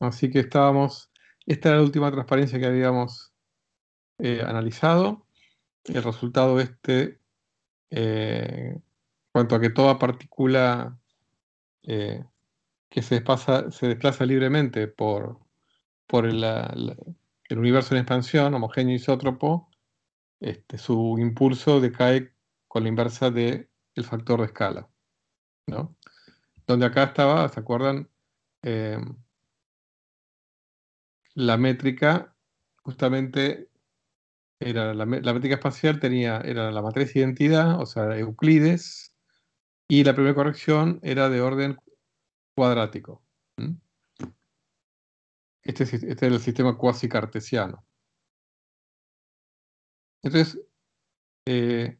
Así que estábamos, esta era la última transparencia que habíamos eh, analizado. El resultado este, eh, cuanto a que toda partícula eh, que se, desplaza, libremente por, el universo en expansión, homogéneo isótropo, este, su impulso decae con la inversa del factor de escala. ¿no? donde acá estaba, ¿se acuerdan? Eh, la métrica, justamente, era la, métrica espacial tenía, era la matriz identidad, o sea, Euclides, y la primera corrección era de orden cuadrático. Este, este era el sistema cuasi cartesiano. Entonces, eh,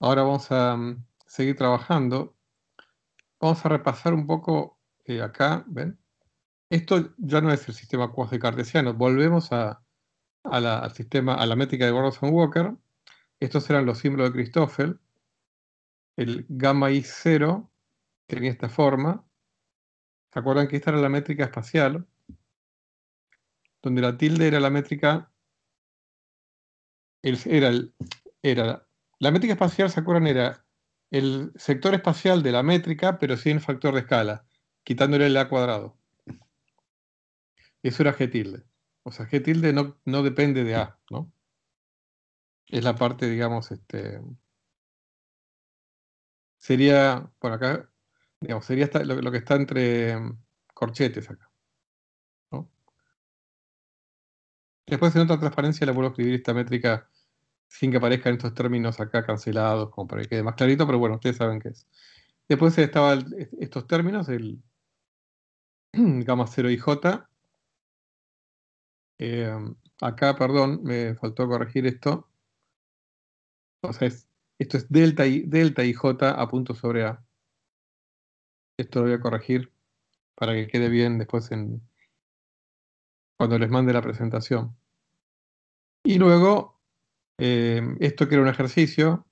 ahora vamos a mm, seguir trabajando vamos a repasar un poco eh, acá, ¿ven? Esto ya no es el sistema de cartesiano, volvemos a, la, sistema, a la métrica de Gordon Walker. Estos eran los símbolos de Christoffel. El gamma y 0 tenía esta forma. ¿Se acuerdan que esta era la métrica espacial? Donde la tilde era la métrica. era, el, era la métrica espacial, ¿se acuerdan? Era el sector espacial de la métrica, pero sin factor de escala, quitándole el A cuadrado. Eso era G tilde. O sea, G tilde no, no depende de A, ¿no? Es la parte, digamos, este. Sería, por acá, digamos, sería lo, que está entre mm, corchetes acá. Después en otra transparencia le vuelvo a escribir esta métrica sin que aparezcan estos términos acá cancelados, como para que quede más clarito, pero bueno, ustedes saben qué es. Después estaban estos términos, el gamma 0 y J. Em, acá, perdón, me faltó corregir esto. O sea, es, esto es delta y, delta y J a punto sobre A. Esto lo voy a corregir para que quede bien después en, cuando les mande la presentación. Y luego Em, esto que era un ejercicio,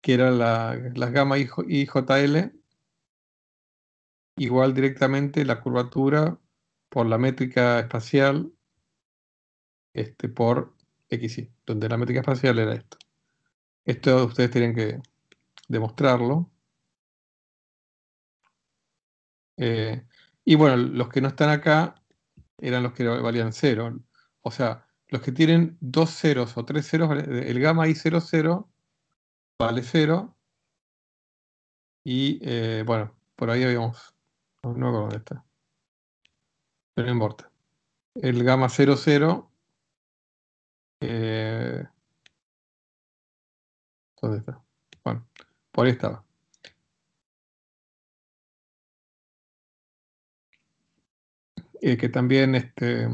que era las la gama y, igual directamente la curvatura por la métrica espacial este, por XY, donde la métrica espacial era esto. Esto ustedes tienen que demostrarlo. Eh, y bueno, los que no están acá eran los que valían cero. O sea, los que tienen dos ceros o tres ceros, el gamma I00 vale 0. Y eh, bueno, por ahí habíamos. No dónde está. Pero no importa. El gamma 00. Eh, ¿Dónde está? Bueno, por ahí estaba. Eh, que también este,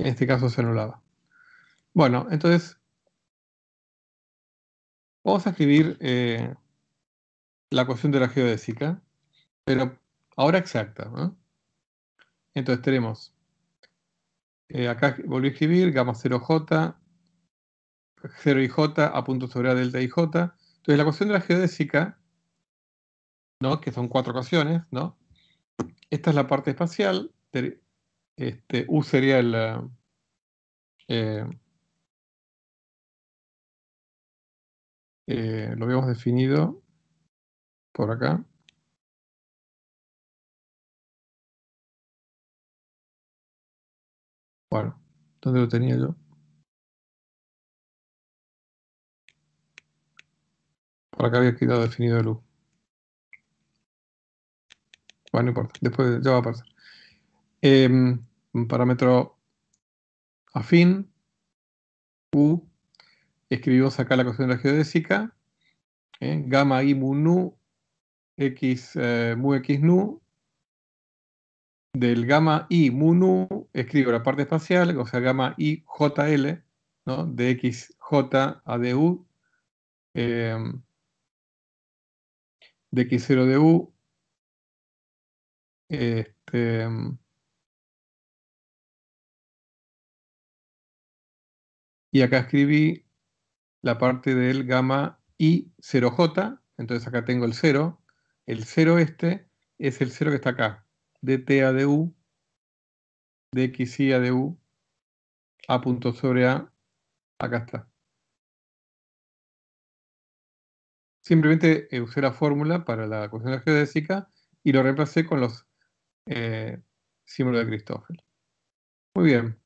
en este caso se anulaba. Bueno, entonces vamos a escribir eh, la ecuación de la geodésica, pero ahora exacta. Entonces tenemos, eh, acá volví a escribir gamma 0j, 0 j a punto sobre a delta j. Entonces la ecuación de la geodésica, ¿no? que son cuatro ecuaciones, ¿no? esta es la parte espacial, este, U sería el. Eh, eh, lo habíamos definido por acá. Bueno, ¿dónde lo tenía yo? Por acá había quedado definido el U. Bueno, no importa, después ya va a aparecer. Em, un parámetro afín, U, escribimos acá la ecuación geodésica, ¿eh? gamma I mu nu, X eh, mu X nu, del gamma I mu nu, escribo la parte espacial, o sea, gamma I JL, ¿no? de J a DU, de em, X0 de U, este, y acá escribí la parte del gamma I0J, entonces acá tengo el 0, el 0 este es el 0 que está acá, dt a du, dxi a u a punto sobre a, acá está. Simplemente eh, usé la fórmula para la ecuación geodésica y lo reemplacé con los eh, símbolos de Christoffel. Muy bien.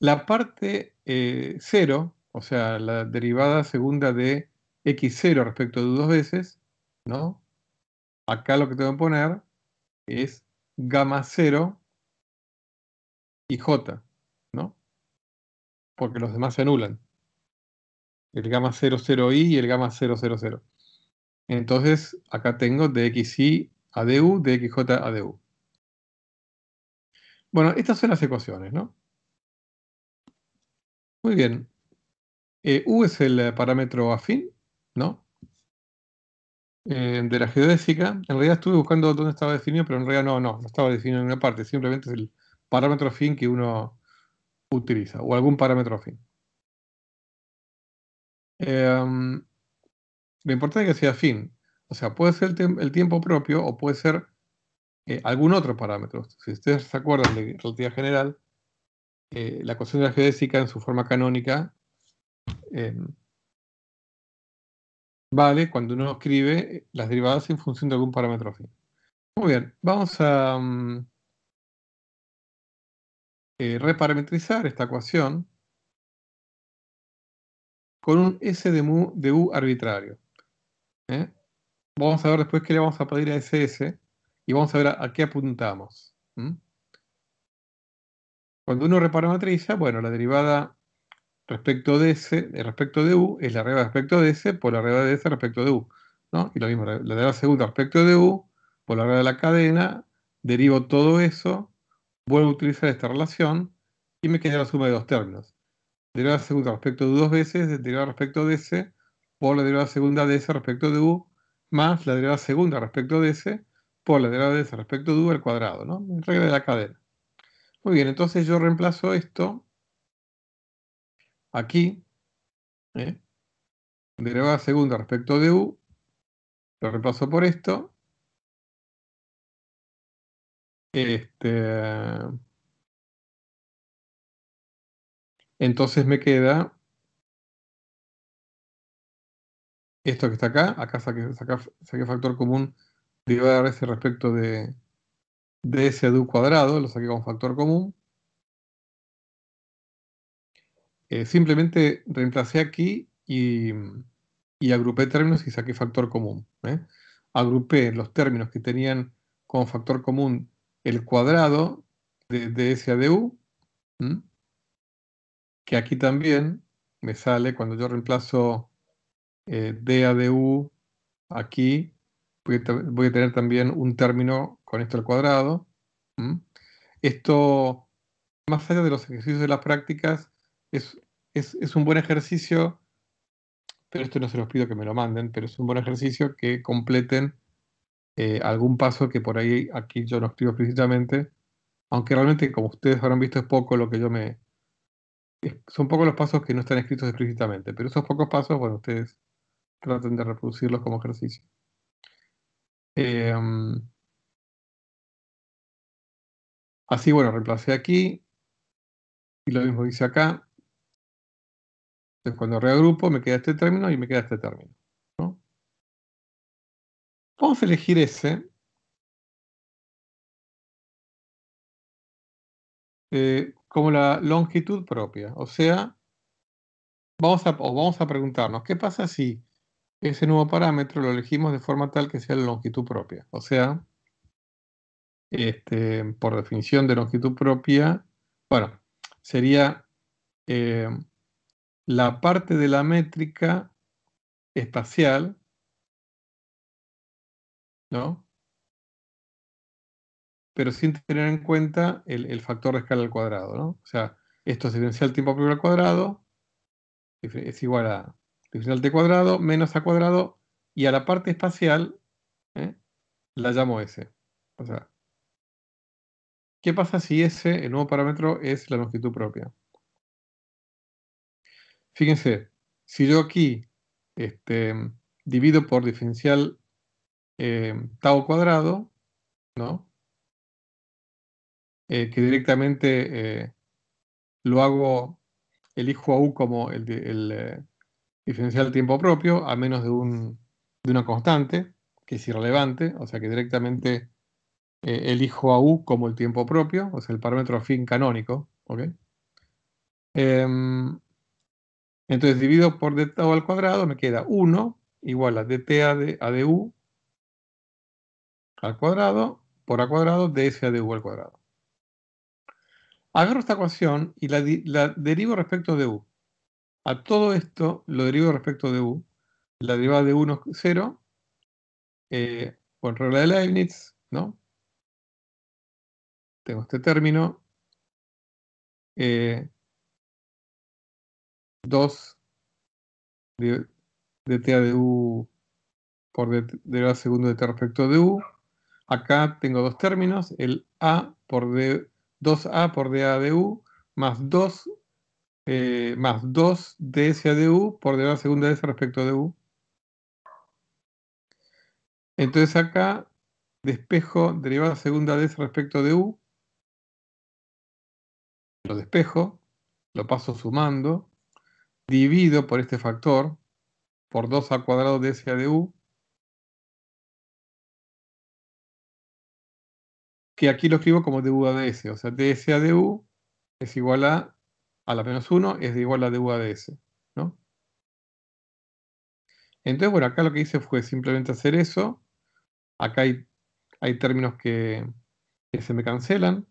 La parte 0, eh, o sea, la derivada segunda de x0 respecto de dos veces, ¿no? Acá lo que tengo que poner es gamma 0 y j, ¿no? Porque los demás se anulan. El gamma 0, i y el gamma 0. Entonces, acá tengo de xi a du, de xj a du. Bueno, estas son las ecuaciones, ¿no? Muy bien. Eh, U es el eh, parámetro afín, ¿no? Eh, de la geodésica. En realidad estuve buscando dónde estaba definido, pero en realidad no, no, no estaba definido en una parte. Simplemente es el parámetro afín que uno utiliza, o algún parámetro afín. Em, lo importante es que sea afín. O sea, puede ser el, tiempo propio o puede ser algún otro parámetro. Si ustedes se acuerdan de relatividad general, eh, la ecuación de la geodésica en su forma canónica eh, vale cuando uno escribe eh, las derivadas en función de algún parámetro fin. Muy bien, vamos a mm, reparametrizar esta ecuación con un S de, U arbitrario. Vamos a ver después qué le vamos a pedir a ese S y vamos a ver a, qué apuntamos. Cuando uno reparametriza, bueno, la derivada respecto de S, respecto de U, es la derivada respecto de S por la derivada de S respecto de U. ¿no? Y lo mismo, la derivada segunda respecto de U por la derivada de la cadena, derivo todo eso, vuelvo a utilizar esta relación y me queda la suma de dos términos. Derivada segunda respecto de U dos veces, derivada respecto de S por la derivada segunda de S respecto de U, más la derivada segunda respecto de S por la derivada de S respecto de U al cuadrado, ¿no? regla de la cadena. Muy bien, entonces yo reemplazo esto aquí, ¿eh? derivada segunda respecto de u, lo reemplazo por esto. Este, entonces me queda esto que está acá, acá saqué, factor común derivada de respecto de, de cuadrado, lo saqué con factor común. Eh, simplemente reemplacé aquí y, agrupé términos y saqué factor común. ¿eh? Agrupé los términos que tenían con factor común el cuadrado de, de que aquí también me sale cuando yo reemplazo eh, dadu aquí voy a, tener también un término con esto al cuadrado. Esto, más allá de los ejercicios de las prácticas, es, es, un buen ejercicio, pero esto no se los pido que me lo manden, pero es un buen ejercicio que completen eh, algún paso que por ahí aquí yo no escribo explícitamente, aunque realmente como ustedes habrán visto es poco lo que yo me... Son pocos los pasos que no están escritos explícitamente, pero esos pocos pasos, bueno, ustedes traten de reproducirlos como ejercicio. Em, así, bueno, reemplacé aquí y lo mismo hice acá. Entonces, cuando reagrupo, me queda este término y me queda este término. Vamos a elegir ese. Eh, como la longitud propia. O sea, vamos vamos a preguntarnos, ¿qué pasa si ese nuevo parámetro lo elegimos de forma tal que sea la longitud propia. O sea, este, por definición de longitud propia, bueno, sería eh, la parte de la métrica espacial, ¿no? Pero sin tener en cuenta el, factor de escala al cuadrado, ¿no? O sea, esto es diferencial tiempo propio al cuadrado, es igual a diferencial t cuadrado menos a cuadrado y a la parte espacial ¿eh? la llamo S. O sea, ¿qué pasa si S, el nuevo parámetro, es la longitud propia? Fíjense, si yo aquí este, divido por diferencial eh, tau cuadrado, eh, que directamente lo hago, elijo a U como el Diferencial tiempo propio a menos de, una constante, que es irrelevante, o sea que directamente eh, elijo a u como el tiempo propio, o sea, el parámetro fin canónico, em, entonces divido por dt al cuadrado, me queda 1 igual a dt de, a de u al cuadrado por a cuadrado ds a de u al cuadrado. Agarro esta ecuación y la, la derivo respecto de u. A todo esto lo derivo respecto de u. La derivada de 1, es 0 eh, por regla de Leibniz, ¿no? Tengo este término. 2 eh, de, de a de u por derivada segundo de t respecto de u. Acá tengo dos términos, el a por 2a por d a de u más 2 eh, más 2 de S a U por segunda de segunda S respecto de U. Entonces acá despejo derivada segunda de S respecto de U, Lo despejo, lo paso sumando, divido por este factor, por 2 al cuadrado de S a U, que aquí lo escribo como U a S, o sea, ds a U es igual a a la menos 1 es igual a deuda de S. ¿no? Entonces, bueno, acá lo que hice fue simplemente hacer eso. Acá hay, términos que, se me cancelan.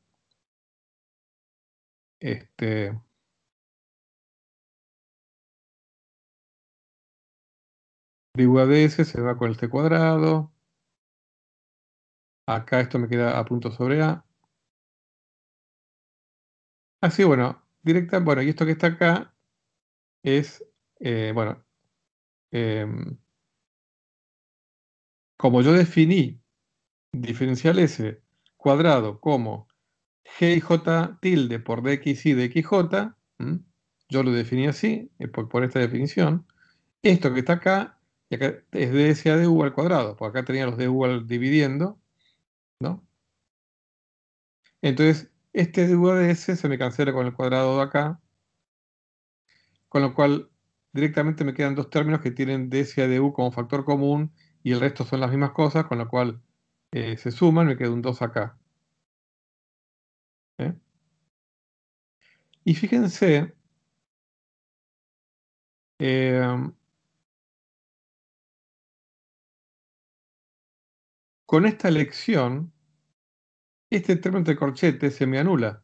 Este, deuda de S se va con el T cuadrado. Acá esto me queda a punto sobre A. Así, bueno, directa, bueno, y esto que está acá es, eh, bueno, em, como yo definí diferencial S cuadrado como j tilde por y de XJ, yo lo definí así, eh, por, por, esta definición, esto que está acá, es d S a u al cuadrado, porque acá tenía los u al dividiendo, ¿no? Entonces, este de S se me cancela con el cuadrado de acá, con lo cual directamente me quedan dos términos que tienen U como factor común y el resto son las mismas cosas, con lo cual eh, se suman, me queda un 2 acá. ¿Eh? Y fíjense, em, con esta elección... Este término entre corchetes se me anula.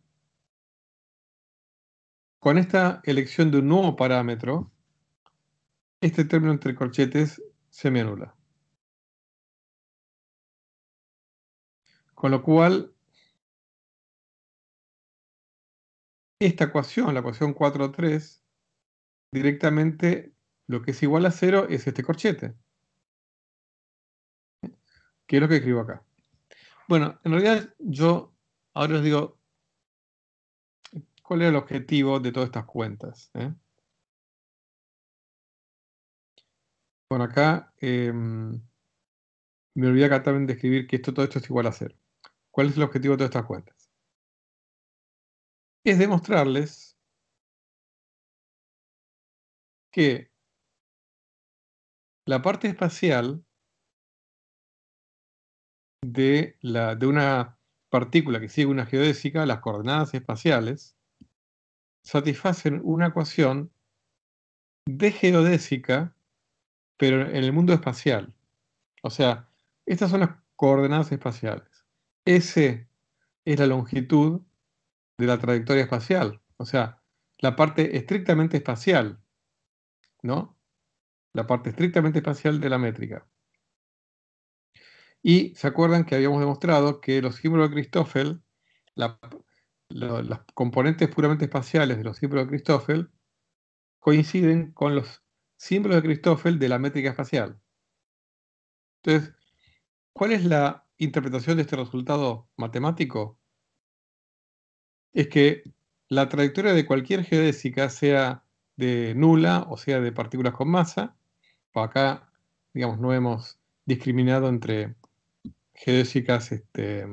Con esta elección de un nuevo parámetro, este término entre corchetes se me anula. Con lo cual, esta ecuación, la ecuación 4.3, directamente lo que es igual a cero es este corchete. ¿Qué es lo que escribo acá? Bueno, en realidad yo ahora les digo cuál es el objetivo de todas estas cuentas. Eh? Bueno, acá em, me olvidé acá también de escribir que esto, todo esto es igual a cero. ¿Cuál es el objetivo de todas estas cuentas? Es demostrarles que la parte espacial de, la, de una partícula que sigue una geodésica, las coordenadas espaciales, satisfacen una ecuación de geodésica, pero en el mundo espacial. O sea, estas son las coordenadas espaciales. S es la longitud de la trayectoria espacial, o sea, la parte estrictamente espacial, ¿no? La parte estrictamente espacial de la métrica. Y se acuerdan que habíamos demostrado que los símbolos de Christoffel, las componentes puramente espaciales de los símbolos de Christoffel, coinciden con los símbolos de Christoffel de la métrica espacial. Entonces, ¿cuál es la interpretación de este resultado matemático? Es que la trayectoria de cualquier geodésica, sea de nula o sea de partículas con masa, acá, digamos, no hemos discriminado entre geodésicas este,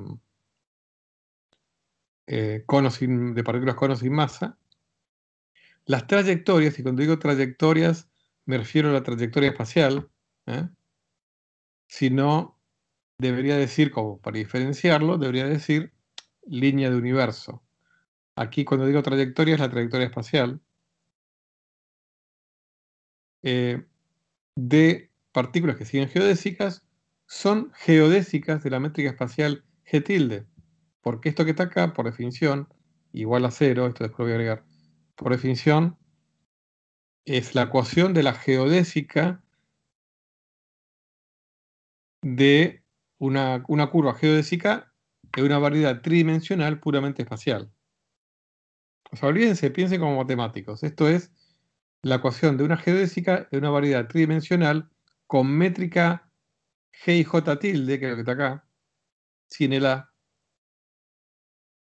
eh, de partículas conos sin masa. Las trayectorias, y cuando digo trayectorias me refiero a la trayectoria espacial, ¿eh? si sino debería decir, como para diferenciarlo, debería decir línea de universo. Aquí cuando digo trayectoria es la trayectoria espacial. Eh, de partículas que siguen geodésicas son geodésicas de la métrica espacial G tilde, porque esto que está acá, por definición, igual a cero, esto después voy a agregar, por definición, es la ecuación de la geodésica de una, una curva geodésica de una variedad tridimensional puramente espacial. O sea, olvídense, piensen como matemáticos. Esto es la ecuación de una geodésica de una variedad tridimensional con métrica J tilde, que es lo que está acá, sin el A,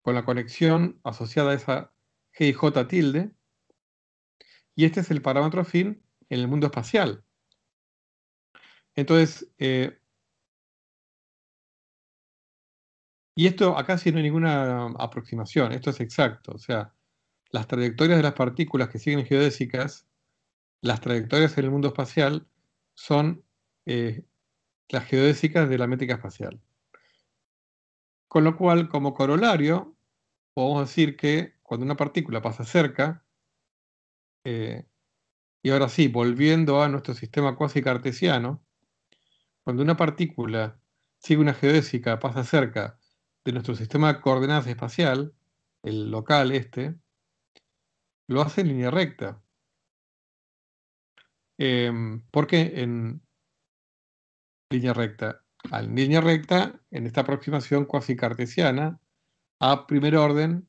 con la conexión asociada a esa J tilde, y este es el parámetro fin en el mundo espacial. Entonces, eh, y esto acá sí no hay ninguna aproximación, esto es exacto, o sea, las trayectorias de las partículas que siguen geodésicas, las trayectorias en el mundo espacial son eh, las geodésicas de la métrica espacial. Con lo cual, como corolario, podemos decir que cuando una partícula pasa cerca, eh, y ahora sí, volviendo a nuestro sistema cuasi cartesiano, cuando una partícula sigue una geodésica, pasa cerca de nuestro sistema de coordenadas espacial, el local este, lo hace en línea recta. Em, porque en, línea recta. A línea recta, en esta aproximación cuasi cartesiana, a primer orden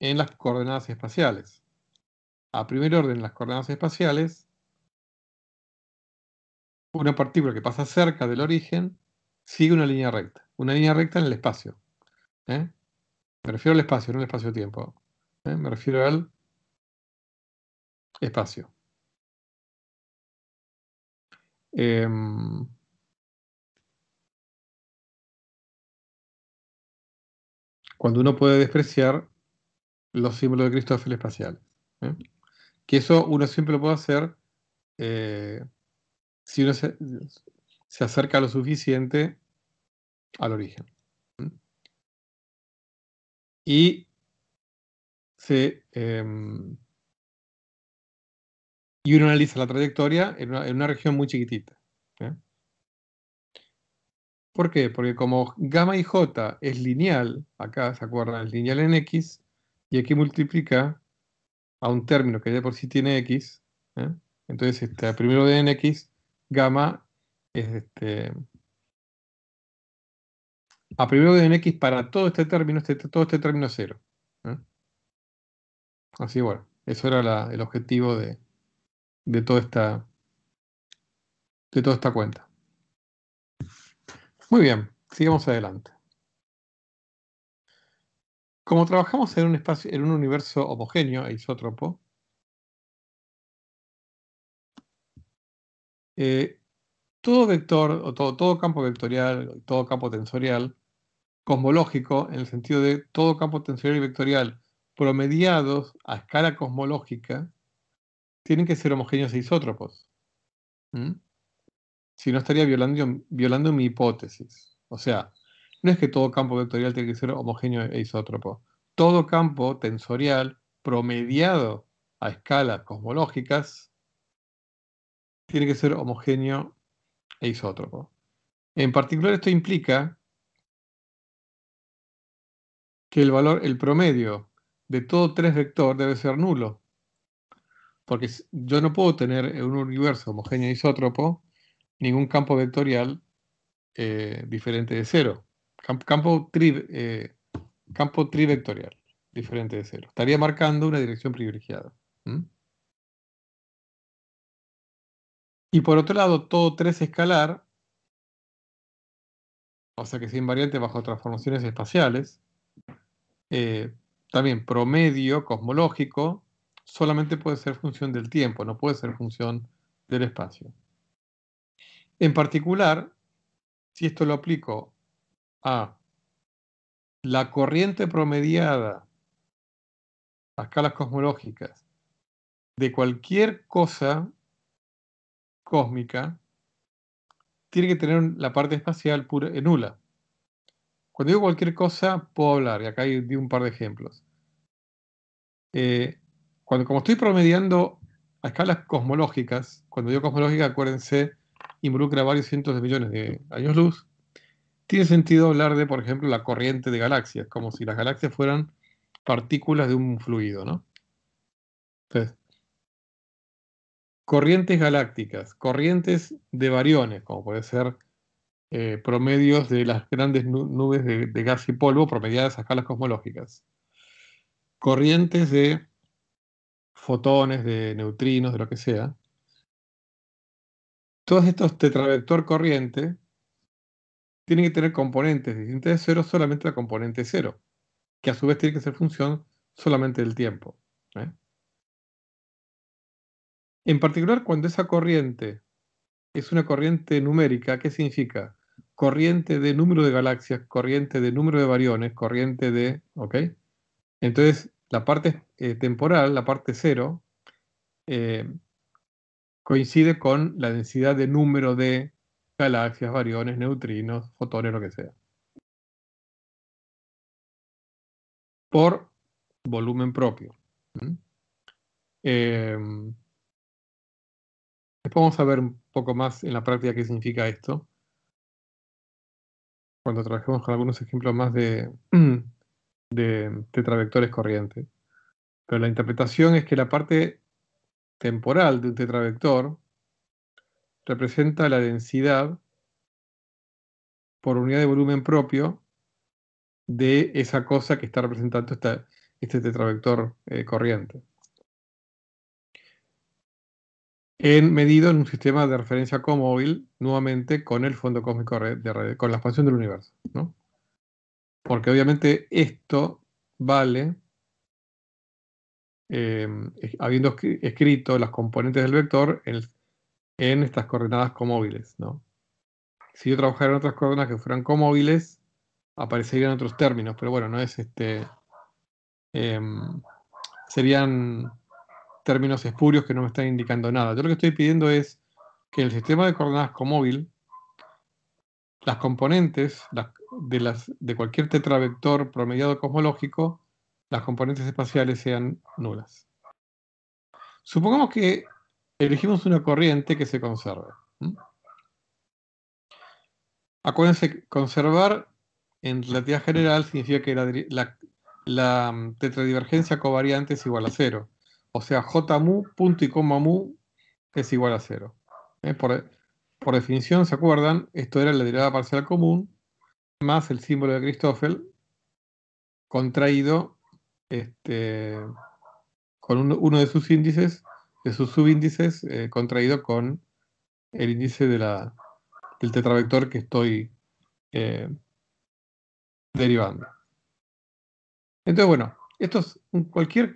en las coordenadas espaciales. A primer orden en las coordenadas espaciales, una partícula que pasa cerca del origen sigue una línea recta. Una línea recta en el espacio. ¿eh? Me refiero al espacio, no al espacio-tiempo. ¿eh? Me refiero al espacio. Em, cuando uno puede despreciar los símbolos de Cristófilo Espacial. ¿eh? Que eso uno siempre lo puede hacer eh, si uno se, se, acerca lo suficiente al origen. Y se, em, y uno analiza la trayectoria en una, en una región muy chiquitita. ¿eh? ¿Por qué? Porque como gamma y j es lineal, acá se acuerdan, es lineal en x, y aquí multiplica a un término que ya por sí tiene x, ¿eh? entonces este, a primero de en x, gamma es este... A primero de en x para todo este término, este, todo este término es cero. ¿eh? Así bueno, eso era el objetivo de, toda esta, de toda esta cuenta. Muy bien, sigamos adelante. Como trabajamos en un espacio, en un universo homogéneo e isótropo, eh, todo vector, o todo, todo campo vectorial, todo campo tensorial, cosmológico, en el sentido de todo campo tensorial y vectorial promediados a escala cosmológica, tienen que ser homogéneos e isótropos si no estaría violando, violando mi hipótesis. O sea, no es que todo campo vectorial tiene que ser homogéneo e isótropo. Todo campo tensorial promediado a escalas cosmológicas tiene que ser homogéneo e isótropo. En particular esto implica que el valor, el promedio de todo tres vector debe ser nulo. Porque yo no puedo tener un universo homogéneo e isótropo ningún campo vectorial eh, diferente de cero. campo, tri eh, trivectorial diferente de cero. Estaría marcando una dirección privilegiada. Y por otro lado, todo 3 escalar, o sea que es invariante bajo transformaciones espaciales, eh, también promedio cosmológico, solamente puede ser función del tiempo, no puede ser función del espacio. En particular, si esto lo aplico a la corriente promediada a escalas cosmológicas de cualquier cosa cósmica, tiene que tener la parte espacial pura, eh, nula. Cuando digo cualquier cosa, puedo hablar, y acá di un par de ejemplos. Eh, cuando, como estoy promediando a escalas cosmológicas, cuando digo cosmológica, acuérdense, involucra varios cientos de millones de años luz, tiene sentido hablar de, por ejemplo, la corriente de galaxias, como si las galaxias fueran partículas de un fluido, ¿no? Entonces, corrientes galácticas, corrientes de variones, como puede ser eh, promedios de las grandes nubes de, gas y polvo promediadas a escalas cosmológicas, corrientes de fotones, de neutrinos, de lo que sea, todos estos tetravector corriente tienen que tener componentes distintas de cero, solamente la componente cero, que a su vez tiene que ser función solamente del tiempo. ¿eh? En particular, cuando esa corriente es una corriente numérica, ¿qué significa? Corriente de número de galaxias, corriente de número de variones, corriente de... ¿Ok? Entonces, la parte eh, temporal, la parte cero, eh, coincide con la densidad de número de galaxias, variones, neutrinos, fotones, lo que sea. Por volumen propio. Em, después vamos a ver un poco más en la práctica qué significa esto. Cuando trabajemos con algunos ejemplos más de, de tetravectores corrientes. Pero la interpretación es que la parte temporal de un tetravector representa la densidad por unidad de volumen propio de esa cosa que está representando este tetravector eh, corriente. En medido en un sistema de referencia comóvil, nuevamente con el fondo cósmico de con la expansión del universo. ¿no? Porque obviamente esto vale eh, habiendo escrito las componentes del vector en, estas coordenadas comóviles. ¿no? Si yo trabajara en otras coordenadas que fueran comóviles, aparecerían otros términos, pero bueno, no es este. Em, serían términos espurios que no me están indicando nada. Yo lo que estoy pidiendo es que en el sistema de coordenadas comóvil, las componentes de, las, de cualquier tetravector promediado cosmológico, las componentes espaciales sean nulas. Supongamos que elegimos una corriente que se conserve. Acuérdense, conservar en relatividad general significa que la, mm, tetradivergencia covariante es igual a cero. O sea, J mu, punto y coma mu, es igual a cero. ¿eh? Por, e, por, definición, ¿se acuerdan? Esto era la derivada parcial común más el símbolo de Christoffel contraído este, con uno, de sus índices, de sus subíndices, eh, contraído con el índice de la, del tetravector que estoy eh, derivando. Entonces, bueno, esto es cualquier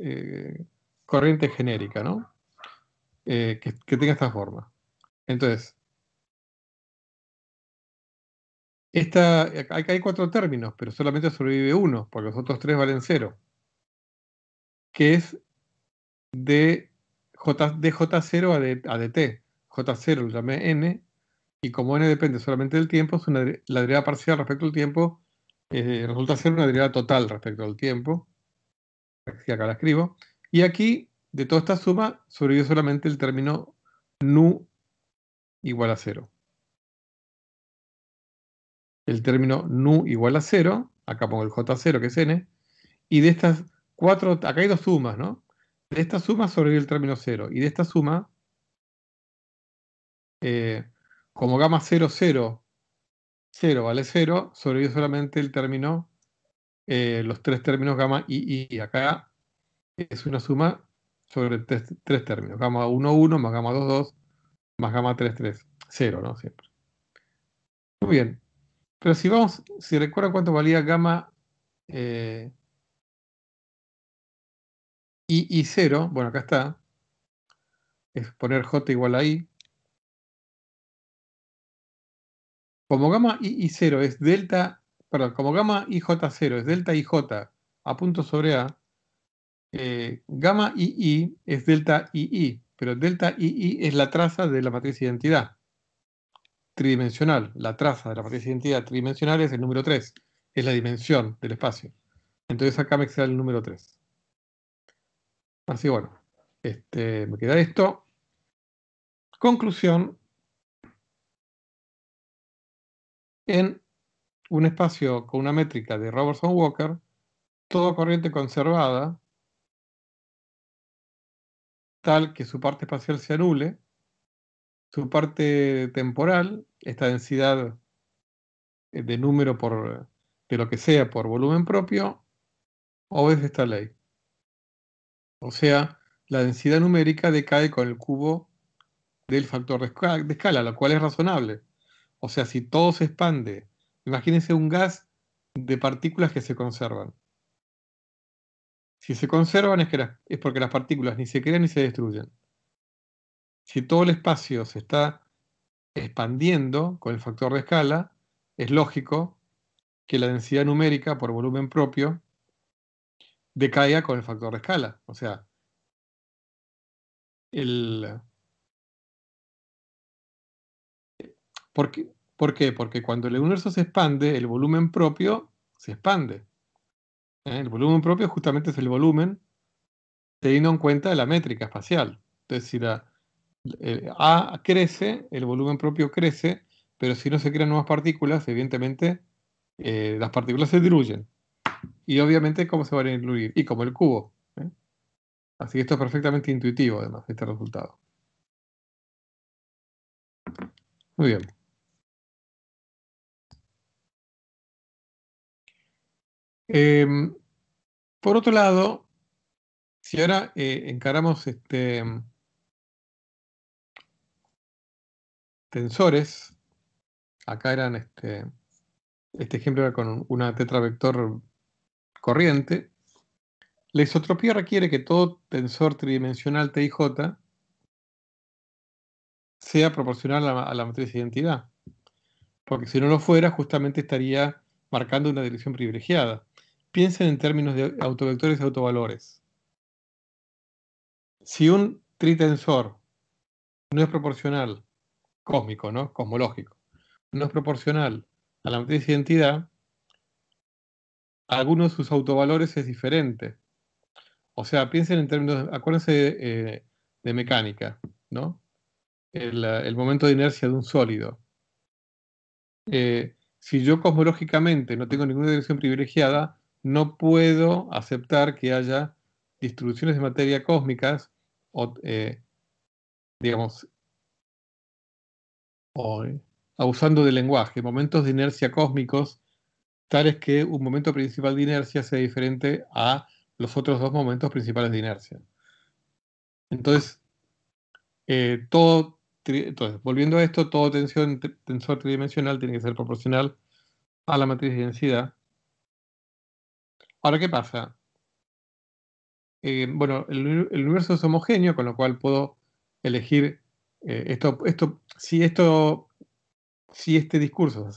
eh, corriente genérica, ¿no? que tenga esta forma. Entonces, Esta, eh, hay, cuatro términos, pero solamente sobrevive uno, porque los otros tres valen cero, que es de, J, 0 a, DT. J0 lo llamé N, y como N depende solamente del tiempo, es una, la derivada parcial respecto al tiempo eh, resulta ser una derivada total respecto al tiempo. Aquí acá la escribo. Y aquí, de toda esta suma, sobrevive solamente el término nu igual a cero el término nu igual a 0, acá pongo el J0 que es n, y de estas cuatro, acá hay dos sumas, ¿no? De esta suma sobrevive el término 0, y de esta suma, eh, como gamma 0, 0, 0 vale 0, sobrevive solamente el término, eh, los tres términos gamma i. y, acá es una suma sobre tres, tres términos, gamma 1, 1, más gamma 2, 2, más gamma 3, 3, 0, ¿no? Siempre. Muy bien, pero si vamos, si recuerdan cuánto valía gamma eh, I y 0, bueno, acá está, es poner J igual a I. Como gamma I y 0 es delta, perdón, como gamma IJ0 es delta IJ a punto sobre A, eh, gamma II es delta II, pero delta II es la traza de la matriz identidad tridimensional. La traza de la matriz de identidad tridimensional es el número 3, es la dimensión del espacio. Entonces acá me queda el número 3. Así bueno, este, me queda esto. Conclusión. En un espacio con una métrica de Robertson Walker, toda corriente conservada, tal que su parte espacial se anule, su parte temporal esta densidad eh, de número por, de lo que sea por volumen propio, obedece esta ley. O sea, la densidad numérica decae con el cubo del factor de escala, lo cual es razonable. O sea, si todo se expande, imagínense un gas de partículas que se conservan. Si se conservan es, es porque las partículas ni se crean ni se destruyen. Si todo el espacio se está expandiendo con el factor de escala, es lógico que la densidad numérica por volumen propio decaiga con el factor de escala. O sea, el... ¿Por qué? ¿Por qué? Porque cuando el universo se expande, el volumen propio se expande. ¿eh? El volumen propio justamente es el volumen teniendo en cuenta la métrica espacial. es decir eh, a crece, el volumen propio crece, pero si no se crean nuevas partículas, evidentemente eh, las partículas se diluyen. Y obviamente, ¿cómo se van a diluir? Y como el cubo. ¿eh? Así que esto es perfectamente intuitivo, además, este resultado. Muy bien. Em, por otro lado, si ahora encaramos este, tensores. Acá eran este, este ejemplo era con una tetravector corriente. La isotropía requiere que todo tensor tridimensional TIJ sea proporcional a, la matriz de identidad. Porque si no lo fuera, justamente estaría marcando una dirección privilegiada. Piensen en términos de autovectores y autovalores. Si un tritensor no es proporcional cósmico, ¿no? cosmológico, no es proporcional a la matriz de identidad, alguno de sus autovalores es diferente. O sea, piensen en términos, acuérdense eh, de, mecánica, ¿no? El, momento de inercia de un sólido. Eh, si yo cosmológicamente no tengo ninguna dirección privilegiada, no puedo aceptar que haya distribuciones de materia cósmicas o, eh, digamos, abusando del lenguaje, momentos de inercia cósmicos, tales que un momento principal de inercia sea diferente a los otros dos momentos principales de inercia. Entonces, eh, todo, volviendo a esto, todo tensor tridimensional tiene que ser proporcional a la matriz de densidad. Ahora, ¿qué pasa? Eh, bueno, el universo es homogéneo, con lo cual puedo elegir eh, esto, esto, si esto, si este discurso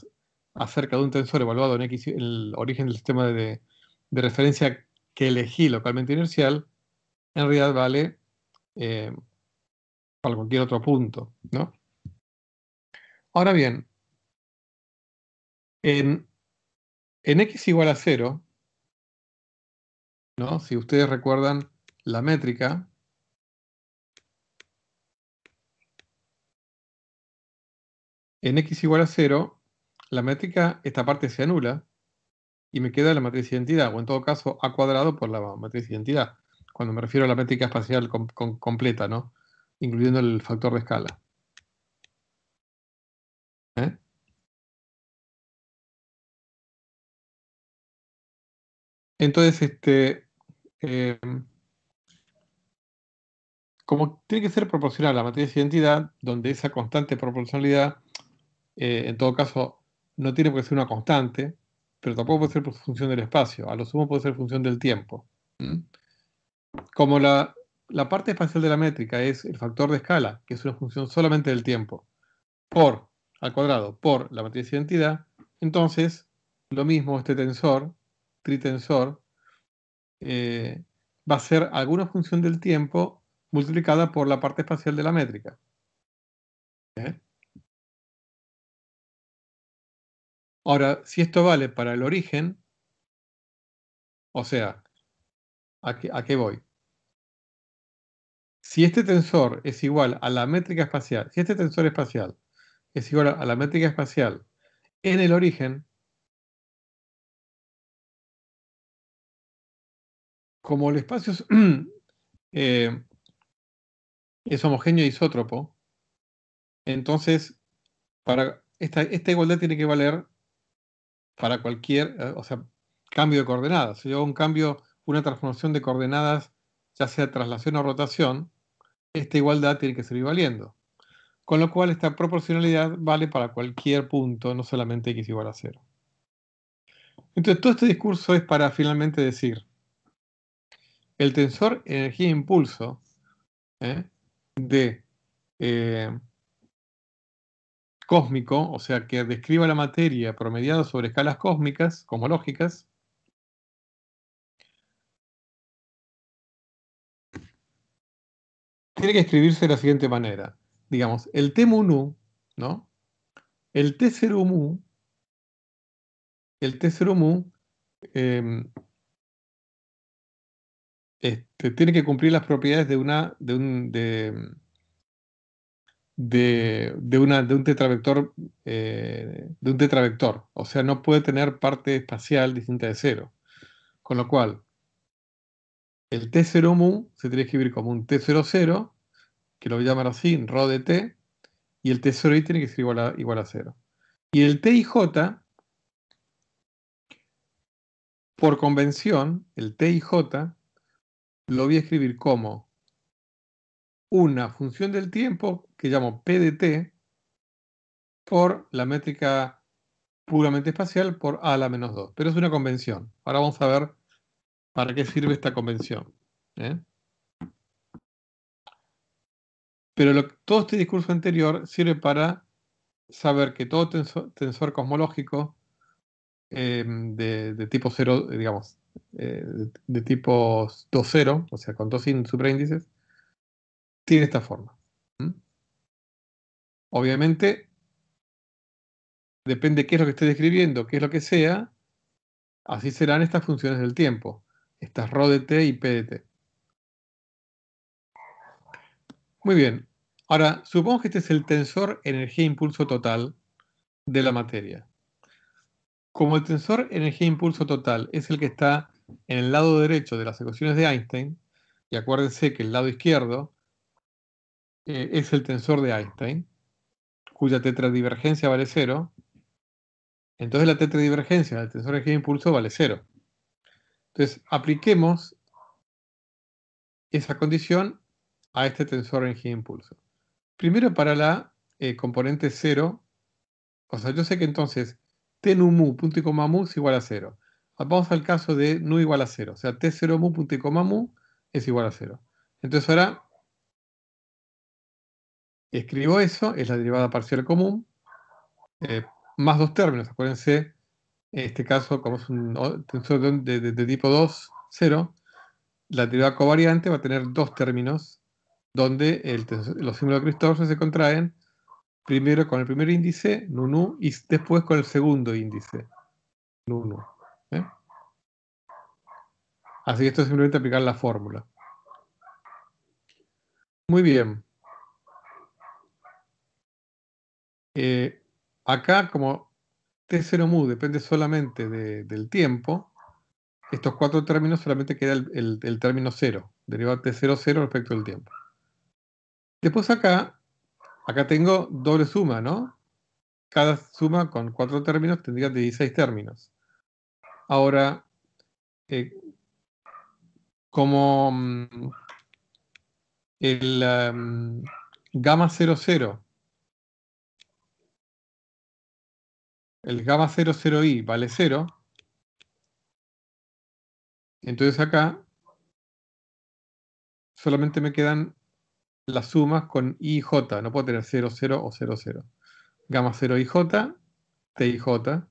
acerca de un tensor evaluado en X, el origen del sistema de, referencia que elegí localmente inercial, en realidad vale eh, para cualquier otro punto, Ahora bien, en, x igual a 0, si ustedes recuerdan la métrica, en x igual a 0, la métrica, esta parte se anula y me queda la matriz identidad, o en todo caso a cuadrado por la matriz identidad, cuando me refiero a la métrica espacial completa, ¿no? incluyendo el factor de escala. ¿Eh? Entonces, este, em, como tiene que ser proporcional a la matriz identidad, donde esa constante proporcionalidad eh, en todo caso, no tiene por ser una constante, pero tampoco puede ser función del espacio, a lo sumo puede ser función del tiempo. Mm. Como la, parte espacial de la métrica es el factor de escala, que es una función solamente del tiempo, por al cuadrado por la matriz de identidad, entonces lo mismo este tensor, tritensor, eh, va a ser alguna función del tiempo multiplicada por la parte espacial de la métrica. ¿Eh? Ahora, si esto vale para el origen, o sea, ¿a qué, voy? Si este tensor es igual a la métrica espacial, si este tensor espacial es igual a la métrica espacial en el origen, como el espacio es, eh, homogéneo e isótropo, entonces para esta igualdad tiene que valer para cualquier, eh, o sea, cambio de coordenadas. Si yo hago un cambio, una transformación de coordenadas, ya sea traslación o rotación, esta igualdad tiene que seguir valiendo. Con lo cual, esta proporcionalidad vale para cualquier punto, no solamente x igual a cero. Entonces, todo este discurso es para finalmente decir, el tensor energía-impulso ¿eh? de eh, cósmico, o sea, que describa la materia promediada sobre escalas cósmicas, cosmológicas, tiene que escribirse de la siguiente manera. Digamos, el T-Mu-Nu, nu ¿no? El T-Ceru-Mu, el t eh, em, este, tiene que cumplir las propiedades de una, de un, de, de, una, de un tetravector eh, de un tetravector. O sea, no puede tener parte espacial distinta de cero. Con lo cual, el T0 mu se tiene que escribir como un T00, que lo voy a llamar así, rho de T, y el T0i tiene que ser igual a, igual a 0. Y el TIJ, por convención, el T j lo voy a escribir como una función del tiempo que llamo t por la métrica puramente espacial por A a la menos 2. Pero es una convención. Ahora vamos a ver para qué sirve esta convención. ¿eh? Pero todo este discurso anterior sirve para saber que todo tensor, cosmológico em, de, tipo 0, digamos, eh, de, tipo 2 o sea, con dos superíndices, tiene esta forma. Obviamente, depende qué es lo que esté describiendo, qué es lo que sea, así serán estas funciones del tiempo, estas ρ de t y p de t. Muy bien, ahora supongamos que este es el tensor energía-impulso e total de la materia. Como el tensor energía-impulso e total es el que está en el lado derecho de las ecuaciones de Einstein, y acuérdense que el lado izquierdo eh, es el tensor de Einstein, cuya tetradivergencia vale cero, entonces la tetradivergencia del tensor de energía impulso vale cero. Entonces, apliquemos esa condición a este tensor en energía impulso. Primero para la eh, componente cero. o sea, yo sé que entonces T nu mu, punto y coma mu, es igual a cero. Vamos al caso de nu igual a cero. o sea, T0 mu, punto y coma mu, es igual a cero. Entonces ahora Escribo eso, es la derivada parcial común, eh, más dos términos, acuérdense, en este caso, como es un tensor de, tipo 2, 0, la derivada covariante va a tener dos términos donde los símbolos de Christoffel se contraen primero con el primer índice, nu y después con el segundo índice, nu ¿eh? Así que esto es simplemente aplicar la fórmula. Muy bien. Eh, acá, como T0 mu depende solamente del tiempo, estos cuatro términos solamente queda el, término 0, derivado t 00 respecto del tiempo. Después acá, acá tengo doble suma, ¿no? Cada suma con cuatro términos tendría 16 términos. Ahora, eh, como mm, el Gamma gamma 00 el gamma 00i vale 0, entonces acá solamente me quedan las sumas con i y j, no puedo tener 0, 0 o 0, 0. Gamma 0 i j, t i j.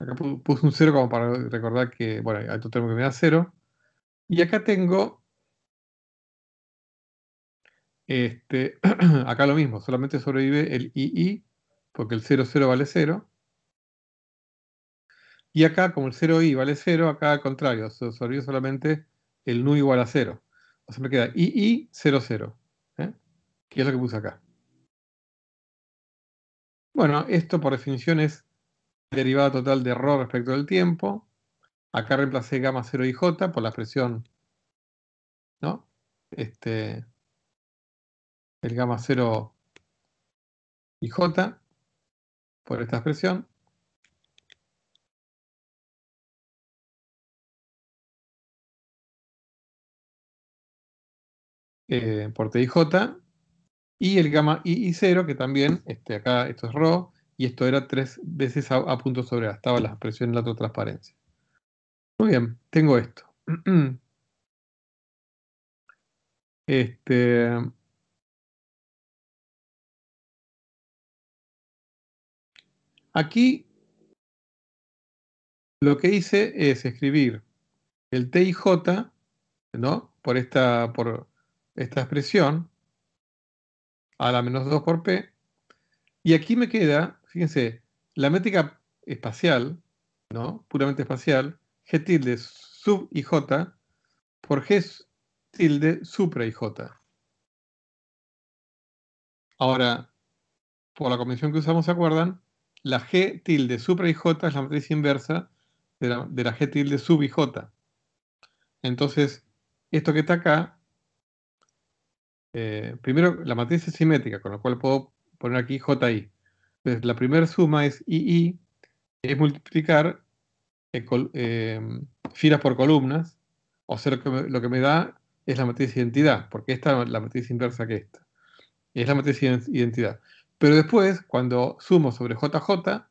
Acá puse un 0 como para recordar que, bueno, otro tengo que me da 0. Y acá tengo, este, acá lo mismo, solamente sobrevive el i, i porque el 0, 0 vale 0. Y acá, como el 0i vale 0, acá al contrario, se absorbió solamente el nu igual a 0. O sea, me queda ii, 0, 0. Que es lo que puse acá. Bueno, esto por definición es derivada total de error respecto del tiempo. Acá reemplacé gamma 0 y j por la expresión, ¿no? Este, el gamma 0 y j por esta expresión. Eh, por T y J, y el gamma I y 0, que también, este, acá esto es Rho, y esto era tres veces a, punto sobre A, estaba la expresión en la transparencia. Muy bien, tengo esto. Este, Aquí lo que hice es escribir el tij ¿no? Por esta, por esta expresión, a la menos 2 por P. Y aquí me queda, fíjense, la métrica espacial, ¿no? Puramente espacial, G tilde sub ij por G tilde supra y J. Ahora, por la convención que usamos, ¿se acuerdan? la G tilde supra IJ es la matriz inversa de la, G tilde sub J. Entonces, esto que está acá, eh, primero la matriz es simétrica, con lo cual puedo poner aquí JI. Entonces, la primera suma es II, es multiplicar eh, eh, filas por columnas, o sea, lo que, me, lo que me da es la matriz identidad, porque esta es la matriz inversa que esta. Es la matriz identidad. Pero después, cuando sumo sobre JJ,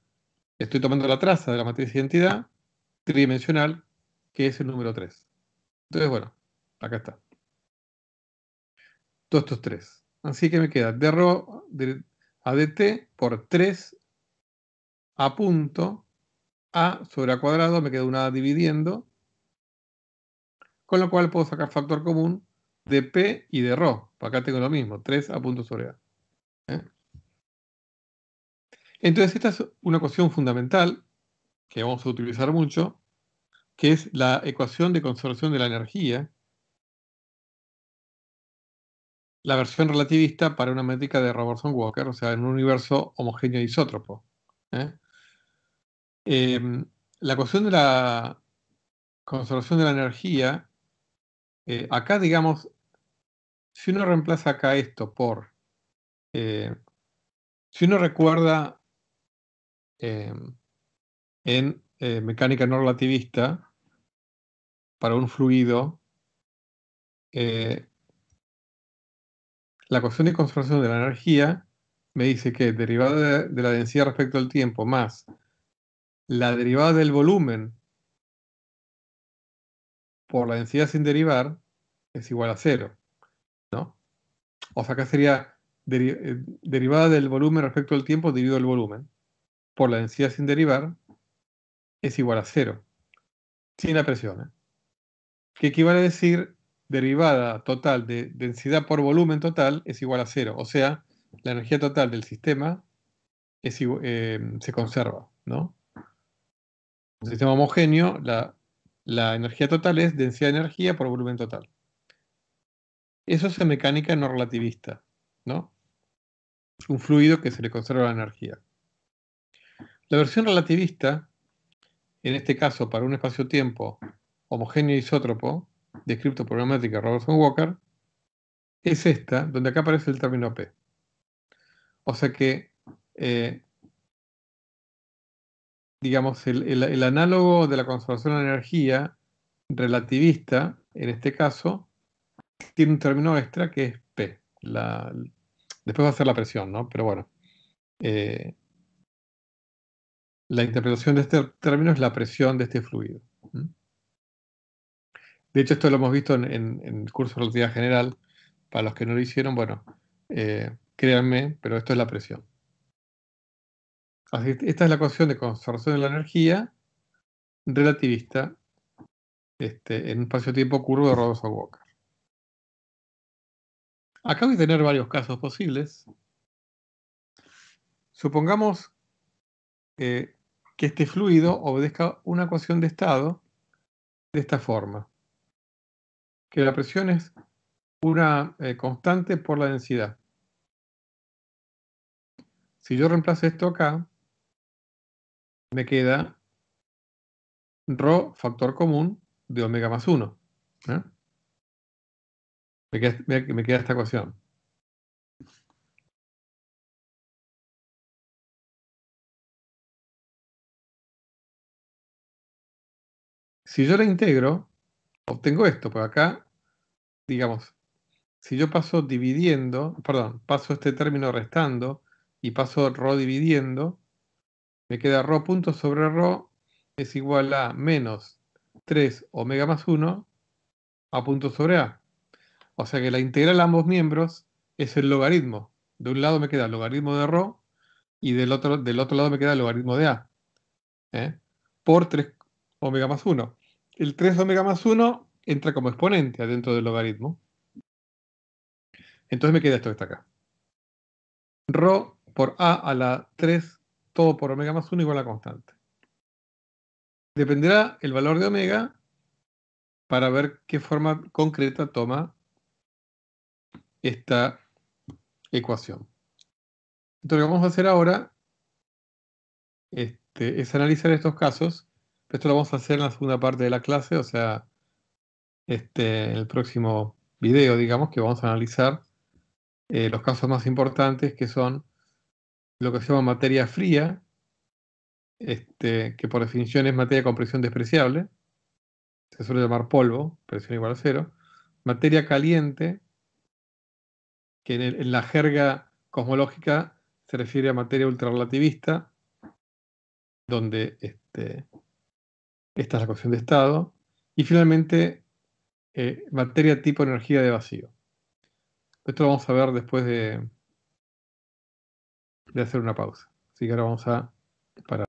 estoy tomando la traza de la matriz de identidad tridimensional, que es el número 3. Entonces, bueno, acá está. Todos estos tres. Así que me queda de rho a dt por 3 a punto a sobre a cuadrado, me queda una a dividiendo, con lo cual puedo sacar factor común de p y de rho. Acá tengo lo mismo, 3 a punto sobre a. ¿Eh? Entonces, esta es una ecuación fundamental que vamos a utilizar mucho, que es la ecuación de conservación de la energía, la versión relativista para una métrica de Robertson Walker, o sea, en un universo homogéneo isótropo. ¿eh? Em, la ecuación de la conservación de la energía, eh, acá digamos, si uno reemplaza acá esto por, eh, si uno recuerda eh, en eh, mecánica no relativista para un fluido, eh, la ecuación de conservación de la energía me dice que derivada de, la densidad respecto al tiempo más la derivada del volumen por la densidad sin derivar es igual a cero, ¿no? O sea, que sería derivada del volumen respecto al tiempo dividido el volumen por la densidad sin derivar es igual a cero, sin la presión. ¿eh? Que equivale a decir derivada total de densidad por volumen total es igual a cero. O sea, la energía total del sistema eh, se conserva, ¿no? Un sistema homogéneo, la, la energía total es densidad de energía por volumen total. Eso es en mecánica no relativista, ¿no? Un fluido que se le conserva la energía. La versión relativista, en este caso para un espacio-tiempo homogéneo e isótropo, descrito por métrica Robertson Walker, es esta, donde acá aparece el término P. O sea que, eh, digamos, el, análogo de la conservación de energía relativista, en este caso, tiene un término extra que es P. después va a ser la presión, ¿no? Pero bueno. Eh, la interpretación de este término es la presión de este fluido. De hecho, esto lo hemos visto en, el curso de relatividad general. Para los que no lo hicieron, bueno, eh, créanme, pero esto es la presión. esta es la ecuación de conservación de la energía relativista este, en un espacio-tiempo curvo de o Walker. Acá voy a tener varios casos posibles. Supongamos que que este fluido obedezca una ecuación de estado de esta forma. Que la presión es una eh, constante por la densidad. Si yo reemplazo esto acá, me queda ρ factor común de omega más 1. ¿eh? me queda esta ecuación. Si yo la integro, obtengo esto, por pues acá, digamos, si yo paso dividiendo, perdón, paso este término restando y paso rho dividiendo, me queda rho punto sobre rho es igual a menos 3 omega más 1 a punto sobre a. O sea que la integral a ambos miembros es el logaritmo. De un lado me queda el logaritmo de rho y del otro, del otro lado me queda el logaritmo de a. ¿eh? Por 3 omega más 1 el 3 omega más 1 entra como exponente adentro del logaritmo. Entonces me queda esto que está acá. Rho por A a la 3, todo por omega más 1 igual a constante. Dependerá el valor de omega para ver qué forma concreta toma esta ecuación. Entonces lo que vamos a hacer ahora este, es analizar estos casos esto lo vamos a hacer en la segunda parte de la clase, o sea, este, el próximo video, digamos, que vamos a analizar eh, los casos más importantes que son lo que se llama materia fría, este, que por definición es materia con presión despreciable, se suele llamar polvo, presión igual a cero, materia caliente, que en, la jerga cosmológica se refiere a materia ultrarrelativista, donde este, esta es la ecuación de estado. Y finalmente, eh, materia tipo energía de vacío. Esto lo vamos a ver después de, de hacer una pausa. Así que ahora vamos a parar.